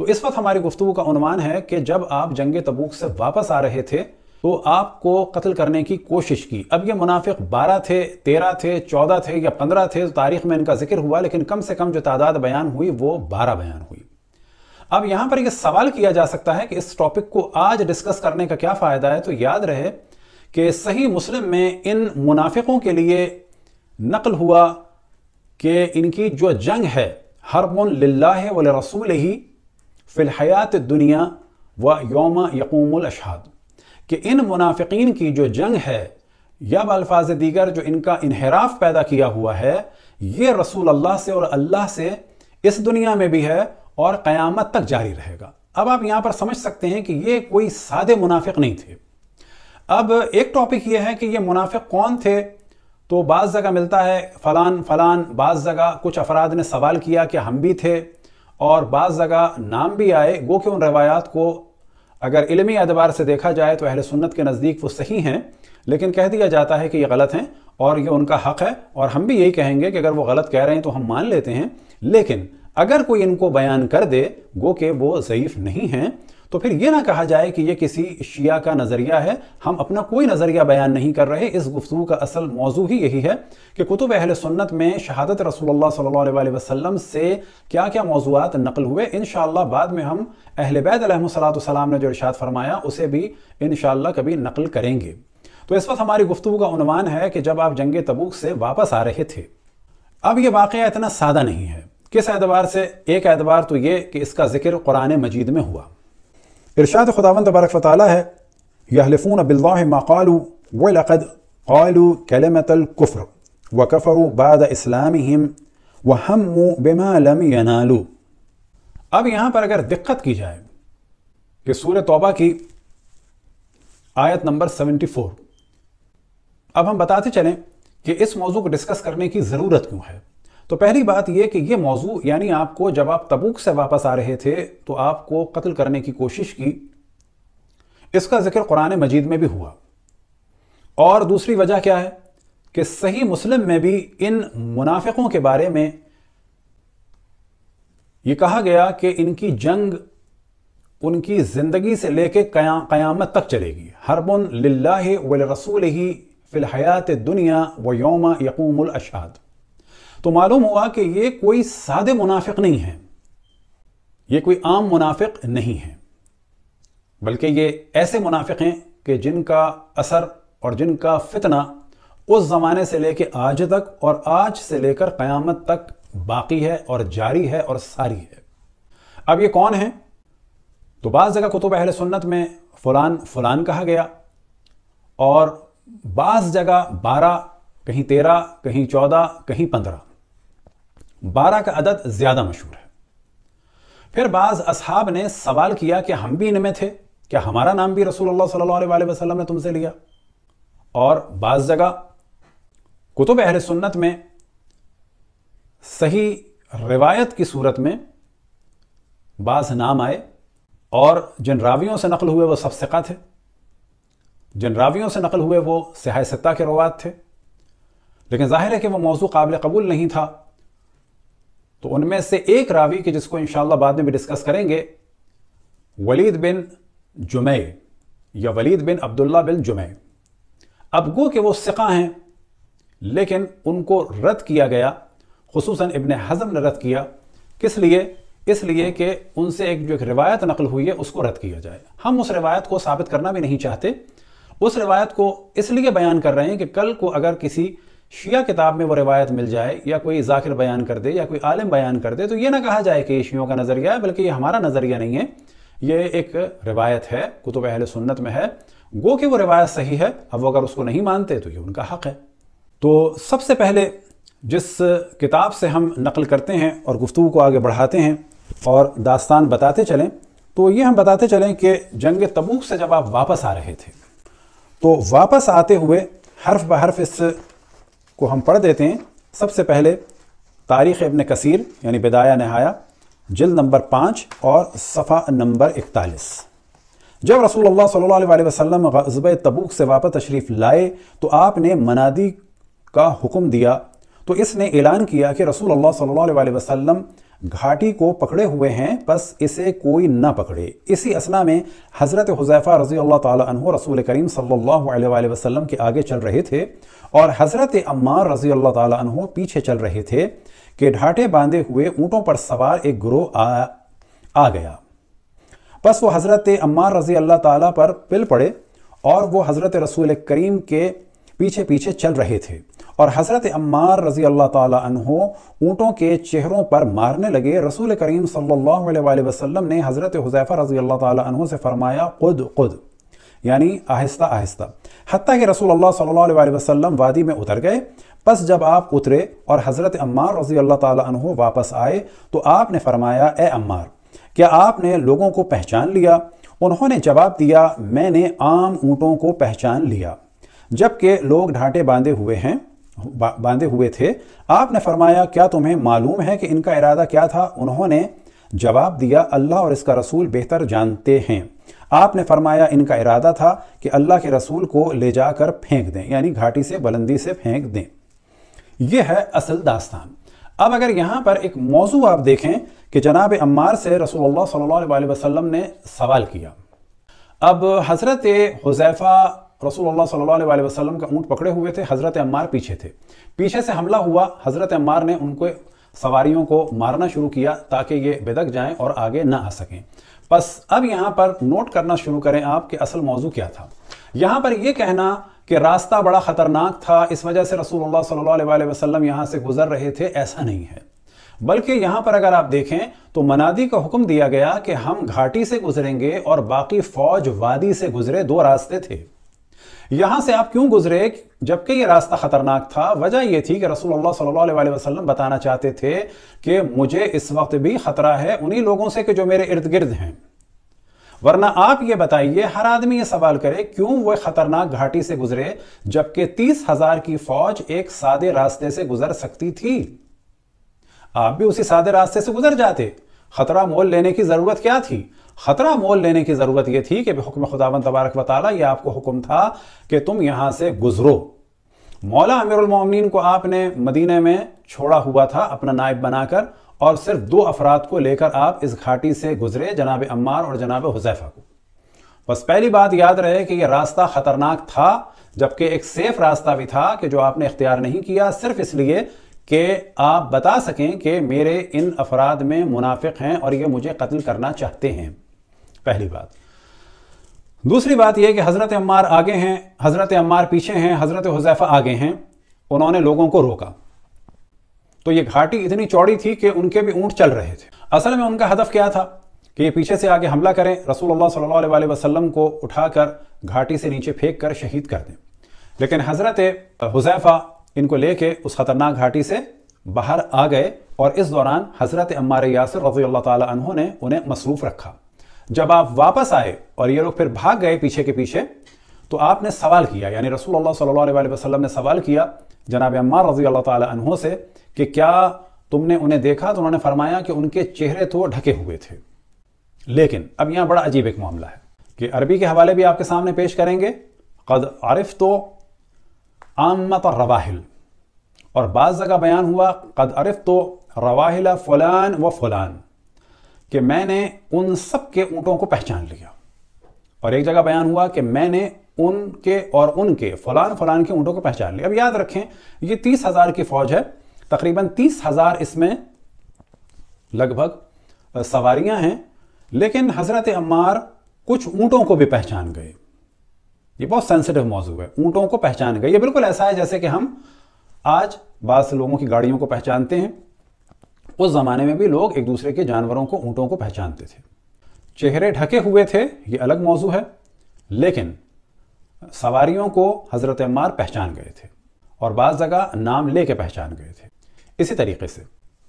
तो इस वक्त हमारी गुफ्तु का अनुमान है कि जब आप जंग तबूक से वापस आ रहे थे तो आपको कत्ल करने की कोशिश की अब ये मुनाफिक 12 थे 13 थे 14 थे या 15 थे तो तारीख में इनका जिक्र हुआ लेकिन कम से कम जो तादाद बयान हुई वो 12 बयान हुई अब यहां पर यह सवाल किया जा सकता है कि इस टॉपिक को आज डिस्कस करने का क्या फ़ायदा है तो याद रहे कि सही मुस्लिम में इन मुनाफिकों के लिए नकल हुआ कि इनकी जो जंग है हरमन लाला वल वसूल ही फ़िलहयात दुनिया व योम यकूमशहाद कि इन मुनाफिकीन की जो जंग है या बल्फाज दीगर जो इनका इनहराफ पैदा किया हुआ है ये रसूल अल्लाह से और अल्लाह से इस दुनिया में भी है और क़यामत तक जारी रहेगा अब आप यहाँ पर समझ सकते हैं कि ये कोई सादे मुनाफिक नहीं थे अब एक टॉपिक ये है कि ये मुनाफिक कौन थे तो बाज़ जगह मिलता है फ़लान फ़लान बाज़ जगह कुछ अफराद ने सवाल किया कि हम भी थे और बाज़ जगह नाम भी आए गो कि उन रवायात को अगर इलमी एतबार से देखा जाए तो अहल सुन्नत के नज़दीक वो सही हैं लेकिन कह दिया जाता है कि ये गलत हैं और ये उनका हक़ है और हम भी यही कहेंगे कि अगर वो गलत कह रहे हैं तो हम मान लेते हैं लेकिन अगर कोई इनको बयान कर दे गो कि वो ज़यीफ़ नहीं हैं तो फिर यह ना कहा जाए कि यह किसी शिया का नज़रिया है हम अपना कोई नज़रिया बयान नहीं कर रहे इस गुफ्तु का असल मौजू ही यही है कि कुतुब अहल सुन्नत में शहादत रसूल सल्ला वसलम से क्या क्या मौजूद नकल हुए इन बाद में हम अहल बैदलाम ने जो इर्शाद फरमाया उसे भी इन कभी नकल करेंगे तो इस वक्त हमारी गुफ्तु का उनवान है कि जब आप जंग तबूक से वापस आ रहे थे अब ये वाक़ इतना सादा नहीं है किस एतबार से एक एतबार तो ये कि इसका जिक्र कुरान मजीद में हुआ ارشاد خداوند تبارک و تعالی ہے یحلفون بالله ما قالوا ولقد قالوا كلمة الكفر وكفروا بعد اسلامهم وهموا بما لم ينالوا اب یہاں پر اگر دقت کی جائے کہ سورہ توبہ کی آیت نمبر 74 اب ہم بتاتے چلیں کہ اس موضوع کو ڈسکس کرنے کی ضرورت کیوں ہے तो पहली बात यह कि यह मौजू यानी आपको जब आप तबूक से वापस आ रहे थे तो आपको कत्ल करने की कोशिश की इसका जिक्र कुरान मजीद में भी हुआ और दूसरी वजह क्या है कि सही मुस्लिम में भी इन मुनाफिकों के बारे में यह कहा गया कि इनकी जंग उनकी ज़िंदगी से लेकर कया, क़यामत तक चलेगी हरबन लाह वसूल ही फ़िलहयात दुनिया व योम यकूम अशाद तो मालूम हुआ कि ये कोई सादे मुनाफिक नहीं है ये कोई आम मुनाफिक नहीं है बल्कि ये ऐसे मुनाफिक हैं कि जिनका असर और जिनका फितना उस ज़माने से लेकर आज तक और आज से लेकर क़यामत तक बाकी है और जारी है और सारी है अब ये कौन है तो बाज़ जगह कुतुब अहल सुन्नत में फ़लान फ़लान कहा गया और बाज़ जगह बारह कहीं तेरह कहीं चौदह कहीं पंद्रह बारह का अदद ज़्यादा मशहूर है फिर बाज़ असहाब ने सवाल किया कि हम भी इनमें थे क्या हमारा नाम भी रसूल सल्लाम ने तुमसे लिया और बाज़ जगह कुतुब अहर सुन्नत में सही रिवायत की सूरत में बाज़ नाम आए और जिन रावियों से नकल हुए वो सबसेका थे जिन रावियों से नकल हुए वो सिहाय सत्ता के रवात थे लेकिन ज़ाहिर है कि वह मौजू काबिल कबूल नहीं था तो उनमें से एक रावी के जिसको इंशाल्लाह बाद में भी डिस्कस करेंगे वलीद बिन जुमे या वलीद बिन अब्दुल्ला बिन जुमे अब गो के वो सिका हैं लेकिन उनको रद्द किया गया खसूस इबन हज़म ने रद्द किया किस लिए इसलिए कि उनसे एक जो एक रिवायत नकल हुई है उसको रद्द किया जाए हम उस रिवायत को साबित करना भी नहीं चाहते उस रिवायत को इसलिए बयान कर रहे हैं कि कल को अगर किसी शिया किताब में वो रिवायत मिल जाए या कोई जाकिर बयान कर दे या कोई आलिम बयान कर दे तो ये ना कहा जाए कि ये शियों का नज़रिया है बल्कि ये हमारा नज़रिया नहीं है ये एक रिवायत है कुतुब अहल सुन्नत में है गो कि वो रिवायत सही है अब वो अगर उसको नहीं मानते तो ये उनका हक है तो सबसे पहले जिस किताब से हम नकल करते हैं और गुफ्तु को आगे बढ़ाते हैं और दास्तान बताते चलें तो ये हम बताते चलें कि जंग तबूक से जब आप वापस आ रहे थे तो वापस आते हुए हर्फ ब हर्फ इस को हम पढ़ देते हैं सबसे पहले तारीख़ इबन कसीर यानी बेदाया नहाया जिल नंबर पाँच और सफ़ा नंबर इकतालीस जब रसूल अल्लाह सल्लल्लाहु अलैहि वसल्लम गज़ब तबूक से वापस तशरीफ़ लाए तो आपने मनादी का हुक्म दिया तो इसने ऐलान किया कि रसूल अल्लाह सल्लल्लाहु अलैहि वसल्लम घाटी को पकड़े हुए हैं बस इसे कोई ना पकड़े इसी असना में हज़रत हुजैफ़ा रज़ी अल्लाह तह रसूल करीम सल्लल्लाहु अलैहि वसल्लम के आगे चल रहे थे और हज़रत अम्मार रज़ी अल्लाह तह पीछे चल रहे थे कि ढाटे बांधे हुए ऊँटों पर सवार एक ग्रोह आ, आ गया बस वो हज़रत अम्मार रज़ी अल्लाह ताला पर पिल पड़े और वह हज़रत रसूल करीम के पीछे पीछे चल रहे थे और हज़रत अम्मार रज़ी अल्लाह तहों ऊँटों के चेहरों पर मारने लगे रसूल करीम सल्लल्लाहु अलैहि वसल्लम ने हज़रत हुजैफ़ा रज़ी अल्लाह तहों से फरमाया खुद खुद यानी आहिस्ता आहिस्ता हती कि रसूल अल्लाह सल्लल्लाहु अलैहि वसल्लम वादी में उतर गए बस जब आप उतरे और हज़रत अम्मार रज़ी अल्लाह तहों वापस आए तो आपने फरमाया ए अम्मार क्या आपने लोगों को पहचान लिया उन्होंने जवाब दिया मैंने आम ऊँटों को पहचान लिया जबकि लोग ढांटे बांधे हुए हैं बांधे हुए थे आपने फरमाया क्या तुम्हें मालूम है कि इनका इरादा क्या था उन्होंने जवाब दिया अल्लाह और इसका रसूल बेहतर जानते हैं आपने फरमाया इनका इरादा था कि अल्लाह के रसूल को ले जाकर फेंक दें यानी घाटी से बुलंदी से फेंक दें यह है असल दास्तान अब अगर यहां पर एक मौजू आप देखें कि जनाब अम्मार से रसूल सल्ला वसम ने सवाल किया अब हज़रत हुजैफ़ा रसूल सल्लल्लाहु अलैहि वसल्लम का ऊँट पकड़े हुए थे हज़रत अम्मार पीछे थे पीछे से हमला हुआ हज़रत अम्मार ने उनको सवारियों को मारना शुरू किया ताकि ये बेदक जाएं और आगे ना आ सकें बस अब यहाँ पर नोट करना शुरू करें आप कि असल मौजू क्या था यहाँ पर यह कहना कि रास्ता बड़ा ख़तरनाक था इस वजह से रसूल सल्लल्लाहु अलैहि वसल्लम यहाँ से गुजर रहे थे ऐसा नहीं है बल्कि यहाँ पर अगर आप देखें तो मनादी का हुक्म दिया गया कि हम घाटी से गुजरेंगे और बाकी फौज वादी से गुजरे दो रास्ते थे यहां से आप क्यों गुजरे जबकि ये रास्ता खतरनाक था वजह यह थी कि रसूलुल्लाह सल्लल्लाहु अलैहि वसल्लम बताना चाहते थे कि मुझे इस वक्त भी खतरा है उन्हीं लोगों से कि जो मेरे इर्द गिर्द हैं वरना आप ये बताइए हर आदमी ये सवाल करे क्यों वह खतरनाक घाटी से गुजरे जबकि तीस हजार की फौज एक सादे रास्ते से गुजर सकती थी आप भी उसी सादे रास्ते से गुजर जाते ख़तरा मोल लेने की ज़रूरत क्या थी ख़तरा मोल लेने की ज़रूरत यह थी कि हुक्म खुदावन तबारक वाली यह आपको हुक्म था कि तुम यहां से गुज़रो मौला अमीरमिन को आपने मदीने में छोड़ा हुआ था अपना नायब बनाकर और सिर्फ दो अफराद को लेकर आप इस घाटी से गुजरे जनाब अम्मार और जनाब हुजैफा को बस पहली बात याद रहे कि यह रास्ता ख़तरनाक था जबकि एक सेफ रास्ता भी था कि जो आपने इख्तियार नहीं किया सिर्फ इसलिए कि आप बता सकें कि मेरे इन अफराद में मुनाफिक हैं और ये मुझे कत्ल करना चाहते हैं पहली बात दूसरी बात यह कि हज़रत अम्मार आगे हैं हज़रत अम्मार पीछे हैं हज़रत हुजैफ़ा आगे हैं उन्होंने लोगों को रोका तो ये घाटी इतनी चौड़ी थी कि उनके भी ऊंट चल रहे थे असल में उनका हदफ क्या था कि ये पीछे से आगे हमला करें रसूल सल्लल्लाहु अलैहि वसल्लम को उठाकर घाटी से नीचे फेंक कर शहीद कर दें लेकिन हज़रत हुजैफ़ा इनको लेके उस खतरनाक घाटी से बाहर आ गए और इस दौरान हज़रत अम्मार यासर रजी अल्लाह ने उन्हें मसरूफ़ रखा जब आप वापस आए और ये लोग फिर भाग गए पीछे के पीछे तो आपने सवाल किया यानी रसूल अल्लाह वसल्लम ने सवाल किया जनाब अम्मा रजी अल्लाह तहों से कि क्या तुमने उन्हें देखा तो उन्होंने फरमाया कि उनके चेहरे तो ढके हुए थे लेकिन अब यहाँ बड़ा अजीब एक मामला है कि अरबी के हवाले भी आपके सामने पेश करेंगे कद आरिफ तो आमत रवाहिल और बाज़ जगह बयान हुआ कद अरफ तो रवाहिल फ़लान व फ़लान कि मैंने उन सब के ऊँटों को पहचान लिया और एक जगह बयान हुआ कि मैंने उनके और उनके फ़लान फ़लान के ऊँटों को पहचान लिया अब याद रखें ये तीस हज़ार की फ़ौज है तकरीबन तीस हज़ार इसमें लगभग सवारियां हैं लेकिन हज़रत अम्मार कुछ ऊँटों को भी पहचान गए ये बहुत सेंसिटिव मौजू है ऊँटों को पहचान गए ये बिल्कुल ऐसा है जैसे कि हम आज बाद लोगों की गाड़ियों को पहचानते हैं उस ज़माने में भी लोग एक दूसरे के जानवरों को ऊँटों को पहचानते थे चेहरे ढके हुए थे ये अलग मौजू है लेकिन सवारियों को हज़रत मार पहचान गए थे और बाज़ जगह नाम ले पहचान गए थे इसी तरीके से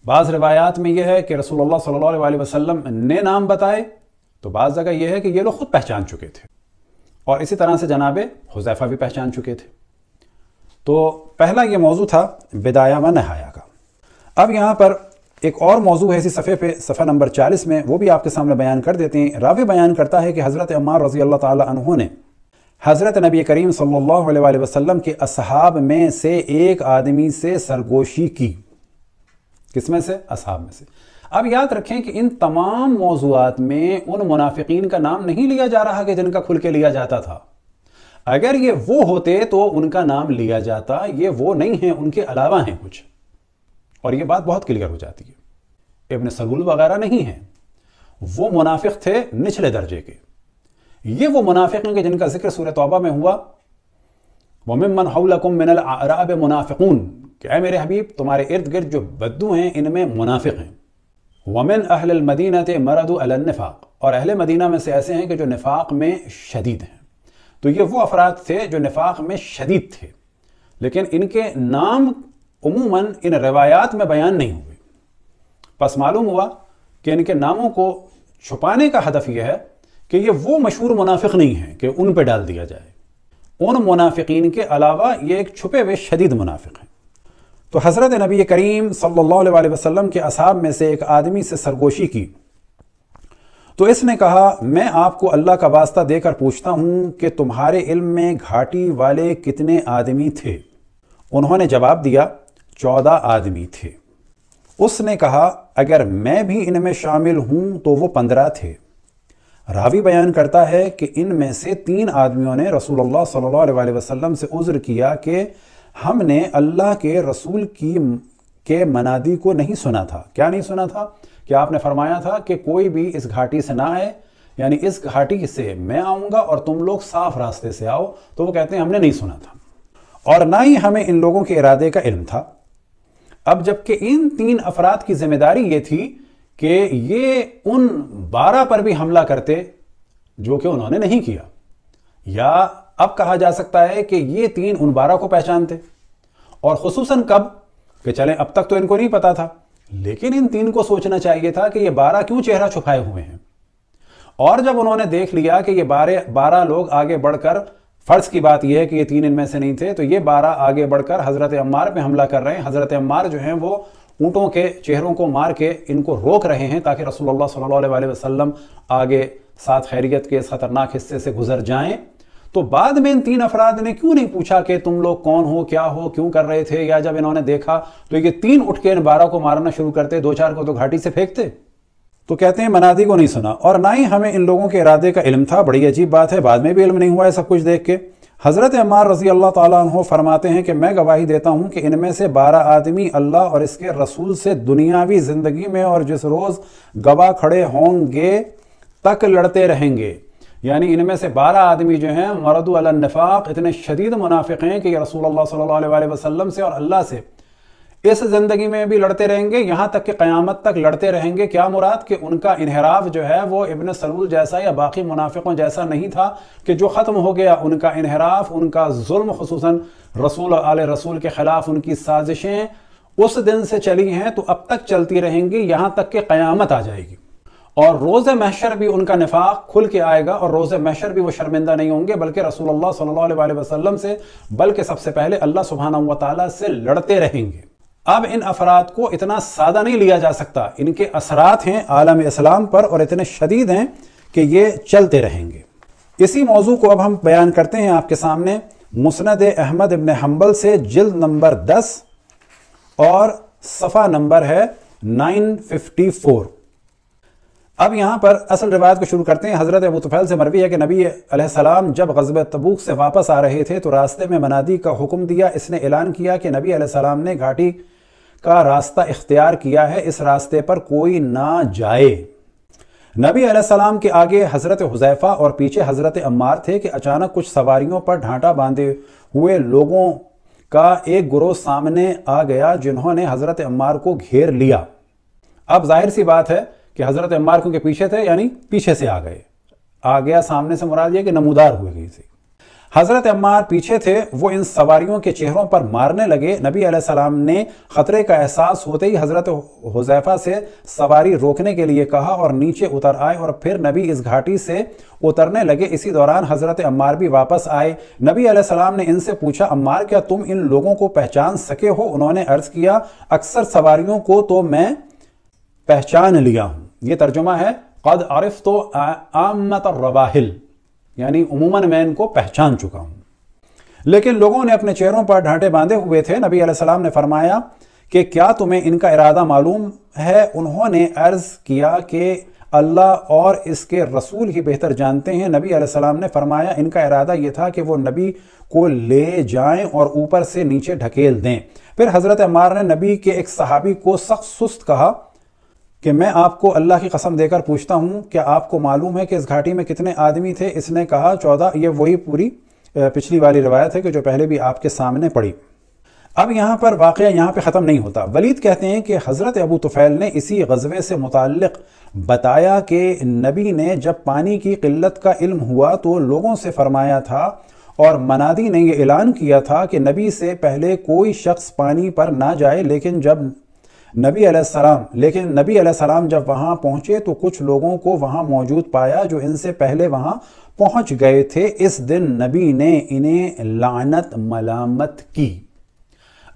बाज़ रिवायात में यह है कि रसूलुल्लाह सल्लल्लाहु अलैहि वसल्लम ने नाम बताए तो बाज़ जगह यह है कि ये लोग खुद पहचान चुके थे और इसी तरह से जनाब हुजैफा भी पहचान चुके थे तो पहला ये मौजू था बिदाया व नहाया का अब यहाँ पर एक और मौजू है इसी सफ़े पे सफ़ा नंबर 40 में वो भी आपके सामने बयान कर देते हैं रावी बयान करता है कि हज़रत अमार रज़ी अल्लाह तहों ने हज़रत नबी करीम सल्ला वसलम के असहाब में से एक आदमी से सरगोशी की किस में से असहाब में से अब याद रखें कि इन तमाम मौजूद में उन मुनाफिकीन का नाम नहीं लिया जा रहा कि जिनका खुल के लिया जाता था अगर ये वो होते तो उनका नाम लिया जाता ये वो नहीं है उनके अलावा हैं कुछ और ये बात बहुत क्लियर हो जाती है इबन सगुल वगैरह नहीं है वो मुनाफिक थे निचले दर्जे के ये वो मुनाफिक हैं कि जिनका जिक्र सूर्य तोबा में हुआ वमिन हौलकुम मिनल मुनाफिकून क्या मेरे हबीब तुम्हारे इर्द गिर्द जो बद्दू हैं इनमें मुनाफिक हैं वमिन अहल मदीना मरद अलनफ़ाक़ और अहल मदीना में से ऐसे हैं कि जो नफाक में शदीद हैं तो ये वो अफराद थे जो नफाक में शदीद थे लेकिन इनके नाम उमूमन इन रवायात में बयान नहीं हुए बस मालूम हुआ कि इनके नामों को छुपाने का हदफ यह है कि ये वो मशहूर मुनाफिक नहीं है कि उन पर डाल दिया जाए उन मुनाफिक के अलावा ये एक छुपे हुए शदीद मुनाफिक हैं तो हज़रत नबी करीम सल्ला अलैहि के असाब में से एक आदमी से सरगोशी की तो इसने कहा मैं आपको अल्लाह का वास्ता देकर पूछता हूँ कि तुम्हारे इल्म में घाटी वाले कितने आदमी थे उन्होंने जवाब दिया चौदह आदमी थे उसने कहा अगर मैं भी इनमें शामिल हूँ तो वो पंद्रह थे रावी बयान करता है कि इनमें से तीन आदमियों ने रसूल सल्ला वसलम से उज़्र किया कि हमने अल्लाह के रसूल की के मनादी को नहीं सुना था क्या नहीं सुना था कि आपने फरमाया था कि कोई भी इस घाटी से ना आए यानी इस घाटी से मैं आऊंगा और तुम लोग साफ रास्ते से आओ तो वो कहते हैं हमने नहीं सुना था और ना ही हमें इन लोगों के इरादे का इल्म था अब जबकि इन तीन अफराद की जिम्मेदारी ये थी कि ये उन बारह पर भी हमला करते जो कि उन्होंने नहीं किया या अब कहा जा सकता है कि ये तीन उन बारह को पहचानते और खसूस कब कि चले अब तक तो इनको नहीं पता था लेकिन इन तीन को सोचना चाहिए था कि ये बारह क्यों चेहरा छुपाए हुए हैं और जब उन्होंने देख लिया कि ये बारह बारह लोग आगे बढ़कर फर्ज की बात यह है कि ये तीन इनमें से नहीं थे तो ये बारह आगे बढ़कर हजरत अम्मार पे हमला कर रहे हैं हजरत अम्मार जो हैं वो ऊँटों के चेहरों को मार के इनको रोक रहे हैं ताकि रसोल्ला सल्ला वसलम आगे साथ खैरियत के इस खतरनाक हिस्से से गुजर जाएं तो बाद में इन तीन अफराद ने क्यों नहीं पूछा कि तुम लोग कौन हो क्या हो क्यों कर रहे थे या जब इन्होंने देखा तो ये तीन उठ के इन बारह को मारना शुरू करते दो चार को तो घाटी से फेंकते तो कहते हैं मनादी को नहीं सुना और ना ही हमें इन लोगों के इरादे का इल्म था बड़ी अजीब बात है बाद में भी इल्म नहीं हुआ है सब कुछ देख के हज़रत अमार रजी अल्लाह तु फरमाते हैं कि मैं गवाही देता हूँ कि इनमें से बारह आदमी अल्लाह और इसके रसूल से दुनियावी ज़िंदगी में और जिस रोज़ गवाह खड़े होंगे तक लड़ते रहेंगे यानी इनमें से बारह आदमी जो हैं मरदू नफाक इतने शदीद मुनाफिक हैं कि रसूल अल्लाह सल्लल्लाहु वसल्लम से और अल्लाह से इस ज़िंदगी में भी लड़ते रहेंगे यहाँ तक कि क़यामत तक लड़ते रहेंगे क्या मुराद कि उनका इन्हराफ जो है वो इबन सलूल जैसा या बाकी मुनाफिकों जैसा नहीं था कि जो ख़त्म हो गया उनका इन्हराफ उनका जुल्म खसूस रसूल आल रसूल के ख़िलाफ़ उनकी साजिशें उस दिन से चली हैं तो अब तक चलती रहेंगी यहाँ तक कि क़यामत आ जाएगी और रोज़ महशर भी उनका निफाक खुल के आएगा और रोज़ महशर भी वो शर्मिंदा नहीं होंगे बल्कि रसूल सल्ला वसलम से बल्कि सबसे पहले अल्लाह सुबहाना वाली से लड़ते रहेंगे अब इन अफराद को इतना सादा नहीं लिया जा सकता इनके असरात हैं आलम इस्लाम पर और इतने शदीद हैं कि ये चलते रहेंगे इसी मौजू को अब हम बयान करते हैं आपके सामने मुसनद अहमद इबन हम्बल से जिल्द नंबर दस और सफ़ा नंबर है नाइन फिफ्टी फोर अब यहाँ पर असल रिवायत को शुरू करते हैं हज़रत अबू तुफ़ैल से मरवी है कि नबी सलाम जब गजब तबूक से वापस आ रहे थे तो रास्ते में मनादी का हुक्म दिया इसने ऐलान किया कि नबी सलाम ने घाटी का रास्ता इख्तियार किया है इस रास्ते पर कोई ना जाए नबी सलाम के आगे हज़रत हुजैफ़ा और पीछे हज़रत अम्मार थे कि अचानक कुछ सवारियों पर ढांटा बांधे हुए लोगों का एक ग्रोह सामने आ गया जिन्होंने हज़रत अम्मार को घेर लिया अब जाहिर सी बात है कि हज़रत अम्मार क्योंकि पीछे थे यानी पीछे से आ गए आ गया सामने से मुराद ये कि नमूदार हुए गई थी हज़रत अम्मार पीछे थे वो इन सवारियों के चेहरों पर मारने लगे नबी सलाम ने ख़तरे का एहसास होते ही हज़रत हुजैफा से सवारी रोकने के लिए कहा और नीचे उतर आए और फिर नबी इस घाटी से उतरने लगे इसी दौरान हज़रत अम्मार भी वापस आए नबी सलाम ने इनसे पूछा अम्मार क्या तुम इन लोगों को पहचान सके हो उन्होंने अर्ज़ किया अक्सर सवारियों को तो मैं पहचान लिया हूं ये तर्जुमा है कद आरिफ तो आमत रवाहिल यानी उमूमन मैं इनको पहचान चुका हूँ लेकिन लोगों ने अपने चेहरों पर ढांटे बांधे हुए थे नबी सलाम ने फरमाया कि क्या तुम्हें इनका इरादा मालूम है उन्होंने अर्ज़ किया कि अल्लाह और इसके रसूल ही बेहतर जानते हैं नबी सलाम ने फरमाया इनका इरादा यह था कि वो नबी को ले जाएं और ऊपर से नीचे ढकेल दें फिर हज़रत अमार ने नबी के एक सहाबी को सख्त सुस्त कहा कि मैं आपको अल्लाह की कसम देकर पूछता हूँ क्या आपको मालूम है कि इस घाटी में कितने आदमी थे इसने कहा चौदह ये वही पूरी पिछली वाली रवायत है कि जो पहले भी आपके सामने पड़ी अब यहाँ पर वाक़ यहाँ पर ख़त्म नहीं होता वलीद कहते हैं कि हज़रत अबू तुफ़ैल ने इसी गजबे से मुतक बताया कि नबी ने जब पानी की किल्लत का इल्म हुआ तो लोगों से फरमाया था और मनादी ने यह ऐलान किया था कि नबी से पहले कोई शख्स पानी पर ना जाए लेकिन जब नबी सलाम लेकिन नबी सलाम जब वहाँ पहुँचे तो कुछ लोगों को वहाँ मौजूद पाया जो इनसे पहले वहाँ पहुँच गए थे इस दिन नबी ने इन्हें लानत मलामत की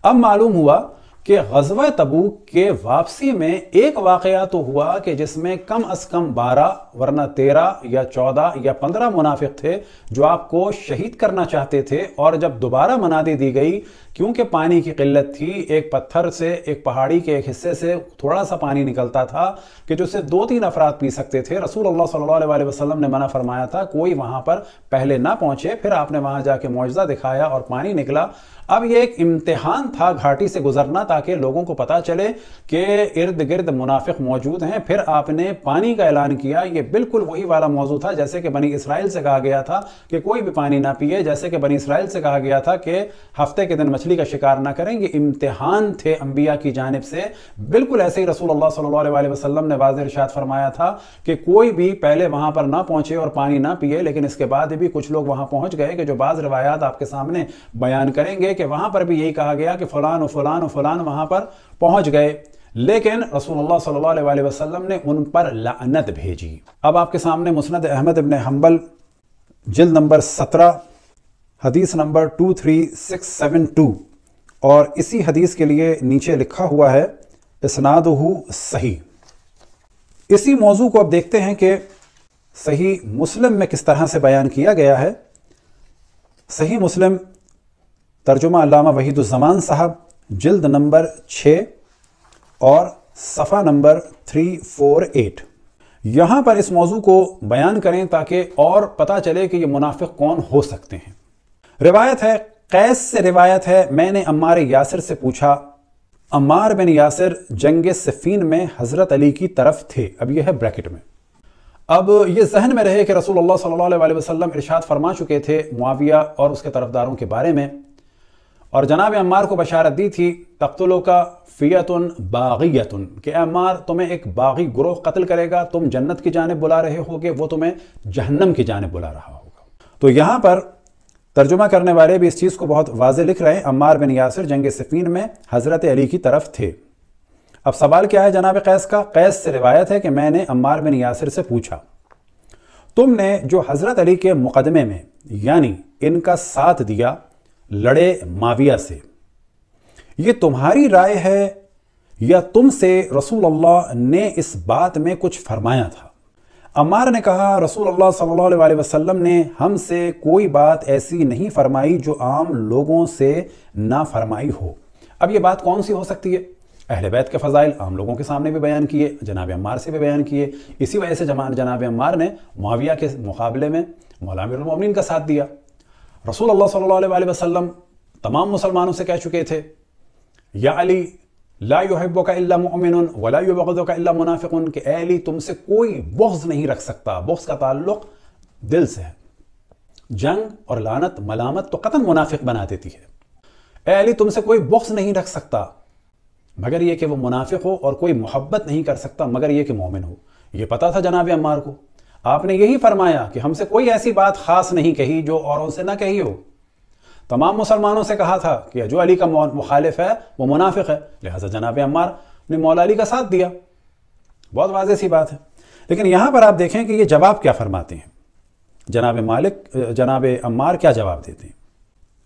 अब मालूम हुआ कि गजब तबू के वापसी में एक वाक़ तो हुआ कि जिसमें कम अज़ कम बारह वरना तेरह या चौदह या पंद्रह मुनाफिक थे जो आपको शहीद करना चाहते थे और जब दोबारा मनादी दी गई क्योंकि पानी की किल्लत थी एक पत्थर से एक पहाड़ी के एक हिस्से से थोड़ा सा पानी निकलता था कि जो सिर्फ दो तीन अफराद पी सकते थे रसूल अल्लाह सल्लल्लाहु अलैहि वसल्लम ने मना फरमाया था कोई वहाँ पर पहले ना पहुँचे फिर आपने वहाँ जाके मुआवजा दिखाया और पानी निकला अब ये एक इम्तहान था घाटी से गुजरना था ताकि लोगों को पता चले कि इर्द गिर्द मुनाफिक मौजूद हैं फिर आपने पानी का ऐलान किया ये बिल्कुल वही वाला मौजू था जैसे कि बनी इसराइल से कहा गया था कि कोई भी पानी ना पिए जैसे कि बनी इसराइल से कहा गया था कि हफ्ते के दिन मछली का शिकार ना करें ये इम्तहान थे अम्बिया की जानब से बिल्कुल ऐसे ही रसूल अल्लाह सल्लल्लाहु वसल्लम ने वाज इरशाद फरमाया था कि कोई भी पहले वहाँ पर ना पहुँचे और पानी ना पिए लेकिन इसके बाद भी कुछ लोग वहाँ पहुँच गए कि जो बाज़ रवायात आपके सामने बयान करेंगे कि वहाँ पर भी यही कहा गया कि फ़लान फ़लान फ़लान वहाँ पर पहुँच गए लेकिन रसूलुल्लाह सल्लल्लाहु अलैहि वसल्लम ने उन पर लानत भेजी अब आपके सामने मुसनद अहमद इबन हम्बल जिल नंबर सत्रह हदीस number two three six seven two और इसी हदीस के लिए नीचे लिखा हुआ है इसनाद सही इसी मौजू को अब देखते हैं कि सही मुस्लिम में किस तरह से बयान किया गया है सही मुस्लिम तर्जुमा अलामा वहीदुज़मान साहब जिल्द नंबर छ और सफ़ा नंबर थ्री फोर एट यहां पर इस मौजू को बयान करें ताकि और पता चले कि ये मुनाफिक कौन हो सकते हैं रिवायत है कैस से रिवायत है मैंने अम्मार यासर से पूछा अम्मार बिन यासर जंग सिफीन में हज़रत अली की तरफ थे अब यह है ब्रैकेट में अब ये जहन में रहे कि रसूल अल्लाह सल्लल्लाहु अलैहि वसल्लम इरशाद फरमा चुके थे मुआविया और उसके तरफदारों के बारे में और जनाब अम्मार को बशारत दी थी तख्तलो का फ़ियतन बागियतन के अम्मार तुम्हें एक बागी ग्रोह कत्ल करेगा तुम जन्नत की जानब बुला रहे होगे वो तुम्हें जहन्नम की जानब बुला रहा होगा तो यहाँ पर तर्जुमा करने वाले भी इस चीज़ को बहुत वाज लिख रहे हैं अम्मार बिन यासर जंग सफ़ीन में हज़रत अली की तरफ थे अब सवाल क्या है जनाब कैस का कैस से रिवायत है कि मैंने अम्मार बिन यासर से पूछा तुमने जो हज़रत अली के मुकदमे में यानी इनका साथ दिया लड़े माविया से यह तुम्हारी राय है या तुमसे रसूल अल्लाह ने इस बात में कुछ फरमाया था अमार ने कहा रसूल अल्लाह सल्लल्लाहु अलैहि वसल्लम ने हमसे कोई बात ऐसी नहीं फरमाई जो आम लोगों से ना फरमाई हो अब यह बात कौन सी हो सकती है अहल बैत के फ़ज़ाइल आम लोगों के सामने भी बयान किए जनाब अम्मार से भी बयान किए इसी वजह से जनाब अम्मार ने माविया के मुकाबले में मौलामिन का साथ दिया रसूल अल्लाह सल्लल्लाहु वसल्लम तमाम मुसलमानों से कह चुके थे या अली ला का इल्ला मुमिन का इल्ला मुनाफिकुन के अली तुमसे कोई बख्ज नहीं रख सकता बख्ज का ताल्लुक दिल से है जंग और लानत मलामत तो कतन मुनाफिक बना देती है अली तुमसे कोई बख्स नहीं रख सकता मगर यह कि वो मुनाफिक हो और कोई मोहब्बत नहीं कर सकता मगर यह कि मोमिन हो यह पता था जनाब अम्मार को आपने यही फरमाया कि हमसे कोई ऐसी बात खास नहीं कही जो औरों से ना कही हो तमाम मुसलमानों से कहा था कि जो अली का मुखालिफ है वो मुनाफिक है लिहाजा जनाब अम्मार ने मौला अली का साथ दिया बहुत वाज सी बात है लेकिन यहाँ पर आप देखें कि ये जवाब क्या फरमाते हैं जनाब मालिक जनाब अम्मार क्या जवाब देते हैं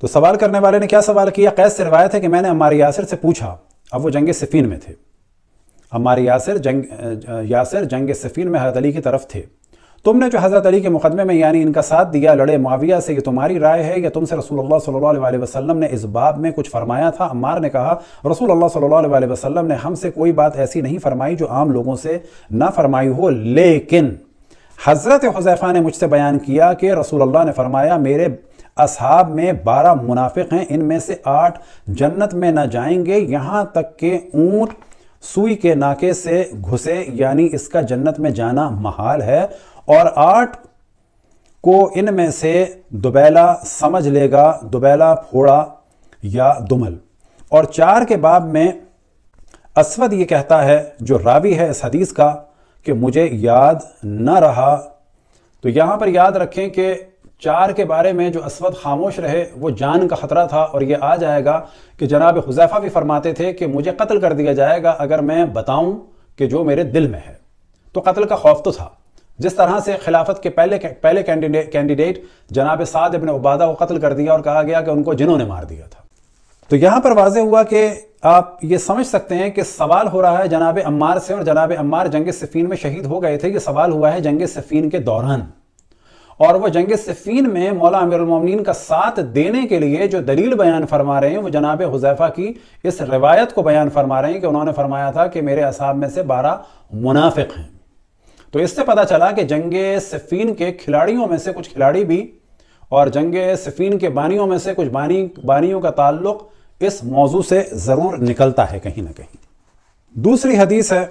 तो सवाल करने वाले ने क्या सवाल किया कैद से रवायत है कि मैंने अमार यासिर से पूछा अब वो जंग सफ़ीन में थे अमार यासिर जंग यासिर जंग सफ़ीन में हरत अली की तरफ थे तुमने जो हज़रत अली के मुकदमे में यानी इनका साथ दिया लड़े माविया से ये तुम्हारी राय है या तुमसे रसूल सल्लल्लाहु अलैहि वसल्लम ने इस बाब में कुछ फरमाया था अम्मार ने कहा रसूल सल्लल्लाहु अलैहि वसल्लम ने हमसे कोई बात ऐसी नहीं फरमाई जो आम लोगों से ना फरमाई हो लेकिन हज़रत हुजैफ़ा ने मुझसे बयान किया कि रसूल ने फरमाया मेरे असहाब में बारह मुनाफिक हैं इनमें से आठ जन्नत में ना जाएंगे यहाँ तक के ऊँट सुई के नाके से घुसे यानी इसका जन्नत में जाना महाल है और आठ को इनमें से दुबैला समझ लेगा दुबैला फोड़ा या दुमल और चार के बाब में असवद ये कहता है जो रावी है इस हदीस का कि मुझे याद न रहा तो यहाँ पर याद रखें कि चार के बारे में जो असवद खामोश रहे वो जान का ख़तरा था और ये आ जाएगा कि जनाब हुजैफा भी फरमाते थे कि मुझे कत्ल कर दिया जाएगा अगर मैं बताऊं कि जो मेरे दिल में है तो कत्ल का खौफ तो था जिस तरह से खिलाफत के पहले पहले कैंडिडेट जनाब साद अपने उबादा को कत्ल कर दिया और कहा गया कि उनको जिन्होंने मार दिया था तो यहां पर वाजे हुआ कि आप ये समझ सकते हैं कि सवाल हो रहा है जनाब अम्मार से और जनाब अम्मार जंग सफ़ीन में शहीद हो गए थे ये सवाल हुआ है जंग सफ़ीन के दौरान और वह जंग सफ़ीन में मौला अमीरमिन का साथ देने के लिए जो दलील बयान फरमा रहे हैं वो जनाब हुजैफा की इस रिवायत को बयान फरमा रहे हैं कि उन्होंने फरमाया था कि मेरे असाब में से बारह मुनाफिक हैं तो इससे पता चला कि जंग सफ़ीन के खिलाड़ियों में से कुछ खिलाड़ी भी और जंग सफ़ीन के बानियों में से कुछ बानी बानियों का ताल्लुक इस मौजू से ज़रूर निकलता है कहीं ना कहीं दूसरी हदीस है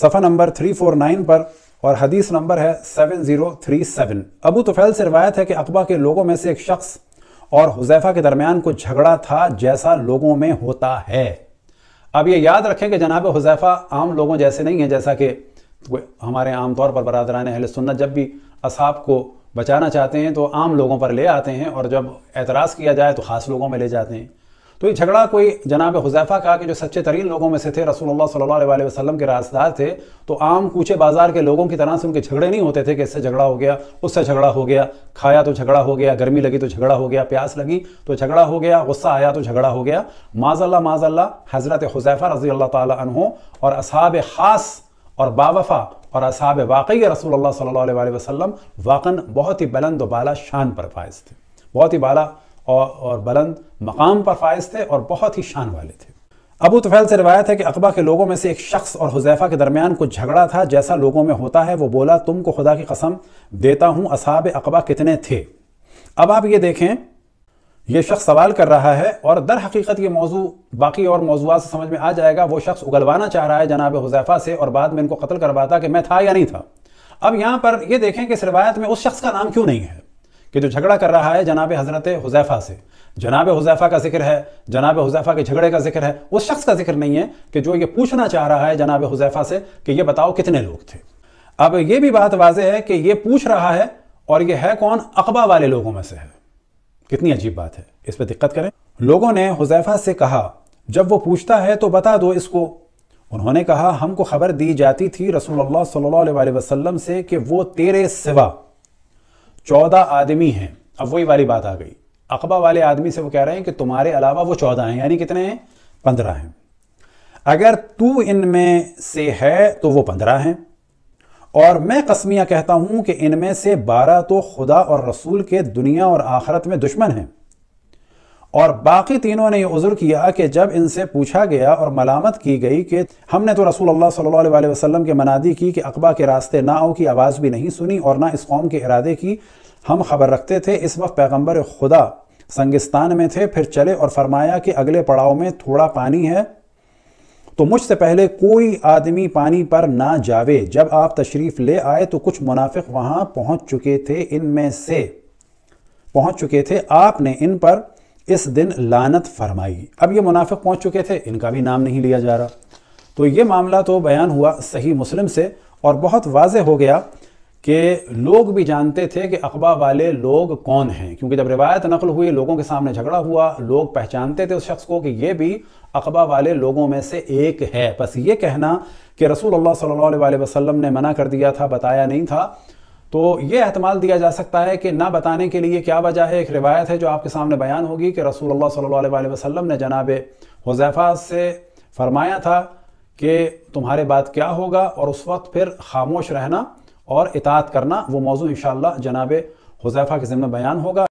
सफ़ा नंबर 349 पर और हदीस नंबर है 7037 अबू तुफैल से रवायत है कि अकबा के लोगों में से एक शख्स और हुजैफा के दरमियान कुछ झगड़ा था जैसा लोगों में होता है अब ये याद रखें कि जनाब हुजैफा आम लोगों जैसे नहीं है जैसा कि हमारे आम तौर पर बरदरान अहल सुन्नत जब भी असाब को बचाना चाहते हैं तो आम लोगों पर ले आते हैं और जब एतराज़ किया जाए तो ख़ास लोगों में ले जाते हैं तो ये झगड़ा कोई जनाब हुजैफ़ा का कि जो सच्चे तरीन लोगों में से थे रसूलुल्लाह सल्लल्लाहु अलैहि वसल्लम के रास्दार थे तो आम कूचे बाज़ार के लोगों की तरह से उनके झगड़े नहीं होते थे कि इससे झगड़ा हो गया उससे झगड़ा हो गया खाया तो झगड़ा हो गया गर्मी लगी तो झगड़ा हो गया प्यास लगी तो झगड़ा हो गया गुस्सा आया तो झगड़ा हो गया माजल्ला माजल्ला हज़रत हुजैफ़ा रज़ी अल्लाह तहों और असहाब ख़ास और बावफा और असाब वाकई रसूल सल्ला वसम वाकन बहुत ही बुलंद और बाला शान पर फायज थे बहुत ही बाला और, और बुलंद मकाम पर फायज थे और बहुत ही शान वाले थे अबू तुफैल से रिवायत है कि अकबा के लोगों में से एक शख्स और हुजैफा के दरमियान कुछ झगड़ा था जैसा लोगों में होता है वो बोला तुमको खुदा की कसम देता हूँ असाब अकबा कितने थे अब आप ये देखें ये शख्स सवाल कर रहा है और दर हकीकत ये मौजू बाकी और मौजूद से समझ में आ जाएगा वो शख्स उगलवाना चाह रहा है जनाब हुजैफा से और बाद में इनको कत्ल करवाता कि मैं था या नहीं था अब यहाँ पर यह देखें कि इस रिवायत में उस शख्स का नाम क्यों नहीं है कि जो झगड़ा कर रहा है जनाब हज़रत हुजैफा से जनाब हुजैफा का जिक्र है जनाब हुजैफा के झगड़े का जिक्र है उस शख्स का जिक्र नहीं है कि जो ये पूछना चाह रहा है जनाब हुजैफा से कि ये बताओ कितने लोग थे अब ये भी बात वाजह है कि ये पूछ रहा है और ये है कौन अकबा वाले लोगों में से है कितनी अजीब बात है इस पर दिक्कत करें लोगों ने हुजैफा से कहा जब वो पूछता है तो बता दो इसको उन्होंने कहा हमको खबर दी जाती थी रसूलुल्लाह सल्लल्लाहु अलैहि वसल्लम से कि वो तेरे सिवा चौदह आदमी हैं अब वही वाली बात आ गई अकबा वाले आदमी से वो कह रहे हैं कि तुम्हारे अलावा वो चौदह हैं यानी कितने हैं पंद्रह हैं अगर तू इनमें से है तो वो पंद्रह हैं और मैं कसमिया कहता हूँ कि इनमें से बारह तो खुदा और रसूल के दुनिया और आखरत में दुश्मन हैं और बाकी तीनों ने यह उज़र किया कि जब इनसे पूछा गया और मलामत की गई कि हमने तो रसूल अल्लाह सल्लल्लाहु अलैहि वसल्लम के मनादी की कि अकबा के रास्ते ना आओ की आवाज़ भी नहीं सुनी और ना इस कौम के इरादे की हम खबर रखते थे इस वक्त पैगम्बर खुदा संगिस्तान में थे फिर चले और फरमाया कि अगले पड़ाव में थोड़ा पानी है तो मुझसे पहले कोई आदमी पानी पर ना जावे जब आप तशरीफ़ ले आए तो कुछ मुनाफिक वहां पहुंच चुके थे इनमें से पहुंच चुके थे आपने इन पर इस दिन लानत फरमाई अब ये मुनाफिक पहुंच चुके थे इनका भी नाम नहीं लिया जा रहा तो ये मामला तो बयान हुआ सही मुस्लिम से और बहुत वाज हो गया कि लोग भी जानते थे कि अकबा वाले लोग कौन हैं क्योंकि जब रिवायत नकल हुई लोगों के सामने झगड़ा हुआ लोग पहचानते थे उस शख्स को कि ये भी अकबा वाले लोगों में से एक है बस ये कहना कि रसूल अल्लाह सल्लल्लाहु अलैहि वसल्लम ने मना कर दिया था बताया नहीं था तो ये अहतमाल दिया जा सकता है कि ना बताने के लिए क्या वजह है एक रिवायत है जो आपके सामने बयान होगी कि रसूल अल्लाह सल्लल्लाहु अलैहि वसल्लम ने जनाब हुजैफा से फरमाया था कि तुम्हारे बाद क्या होगा और उस वक्त फिर खामोश रहना और इतात करना वो मौजू इन शाला जनाब हुजैफा के जिम्मे बयान होगा